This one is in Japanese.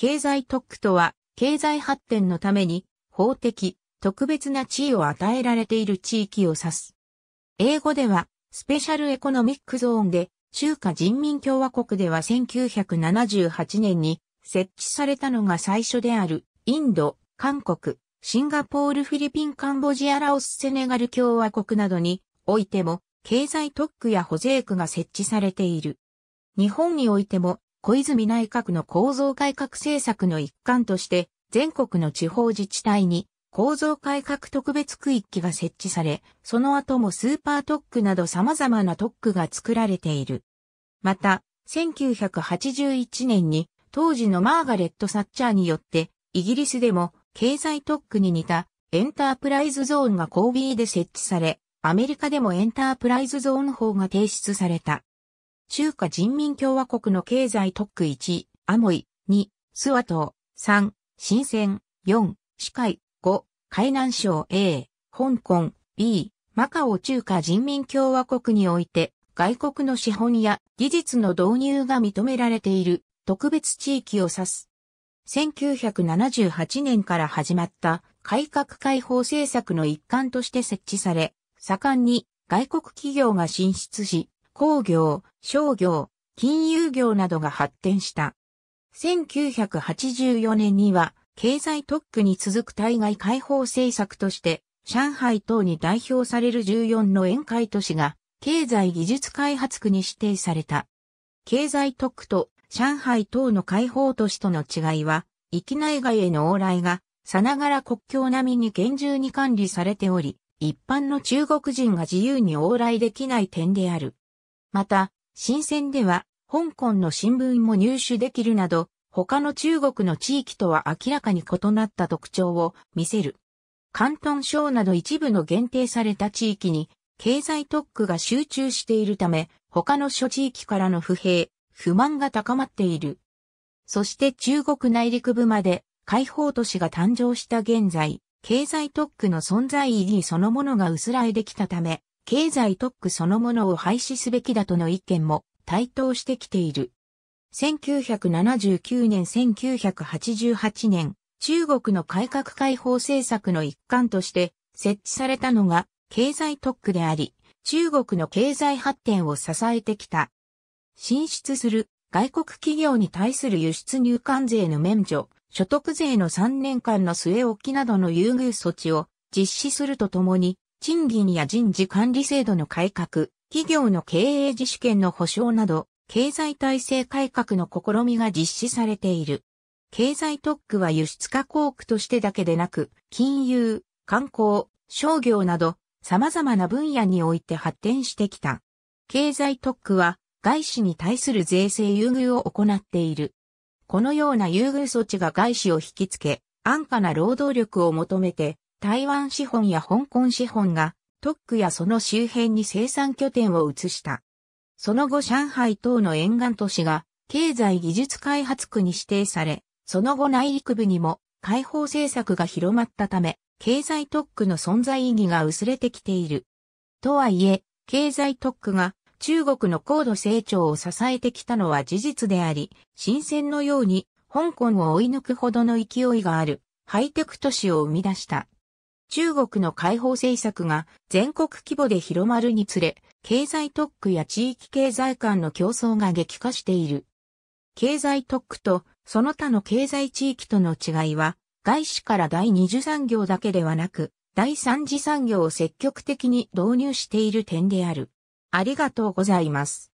経済特区とは、経済発展のために、法的、特別な地位を与えられている地域を指す。英語では、スペシャルエコノミックゾーンで、中華人民共和国では1978年に設置されたのが最初である、インド、韓国、シンガポール、フィリピン、カンボジア、ラオス、セネガル共和国などにおいても、経済特区や保税区が設置されている。日本においても小泉内閣の構造改革政策の一環として、全国の地方自治体に構造改革特別区域が設置され、その後もスーパートックなど様々な特区が作られている。また、1981年に当時のマーガレット・サッチャーによって、イギリスでも経済特区に似たエンタープライズゾーンがコービーで設置され、アメリカでもエンタープライズゾーン法が提出された。中華人民共和国の経済特区1、アモイ、2、スワ島、3、新鮮、4、司会、5、海南省 A、香港、B、マカオ中華人民共和国において、外国の資本や技術の導入が認められている特別地域を指す。1978年から始まった改革開放政策の一環として設置され、盛んに外国企業が進出し、工業、商業、金融業などが発展した。1984年には経済特区に続く対外開放政策として上海等に代表される14の宴会都市が経済技術開発区に指定された。経済特区と上海等の開放都市との違いは、域内外への往来が、さながら国境並みに厳重に管理されており、一般の中国人が自由に往来できない点である。また、新鮮では、香港の新聞も入手できるなど、他の中国の地域とは明らかに異なった特徴を見せる。広東省など一部の限定された地域に経済特区が集中しているため、他の諸地域からの不平、不満が高まっている。そして中国内陸部まで解放都市が誕生した現在、経済特区の存在意義そのものが薄らいできたため、経済特区そのものを廃止すべきだとの意見も台頭してきている。1979年1988年、中国の改革開放政策の一環として設置されたのが経済特区であり、中国の経済発展を支えてきた。進出する外国企業に対する輸出入関税の免除、所得税の3年間の据え置きなどの優遇措置を実施するとともに、賃金や人事管理制度の改革、企業の経営自主権の保障など、経済体制改革の試みが実施されている。経済特区は輸出加工区としてだけでなく、金融、観光、商業など、様々な分野において発展してきた。経済特区は、外資に対する税制優遇を行っている。このような優遇措置が外資を引きつけ、安価な労働力を求めて、台湾資本や香港資本が特区やその周辺に生産拠点を移した。その後上海等の沿岸都市が経済技術開発区に指定され、その後内陸部にも開放政策が広まったため、経済特区の存在意義が薄れてきている。とはいえ、経済特区が中国の高度成長を支えてきたのは事実であり、新鮮のように香港を追い抜くほどの勢いがあるハイテク都市を生み出した。中国の解放政策が全国規模で広まるにつれ、経済特区や地域経済間の競争が激化している。経済特区とその他の経済地域との違いは、外資から第二次産業だけではなく、第三次産業を積極的に導入している点である。ありがとうございます。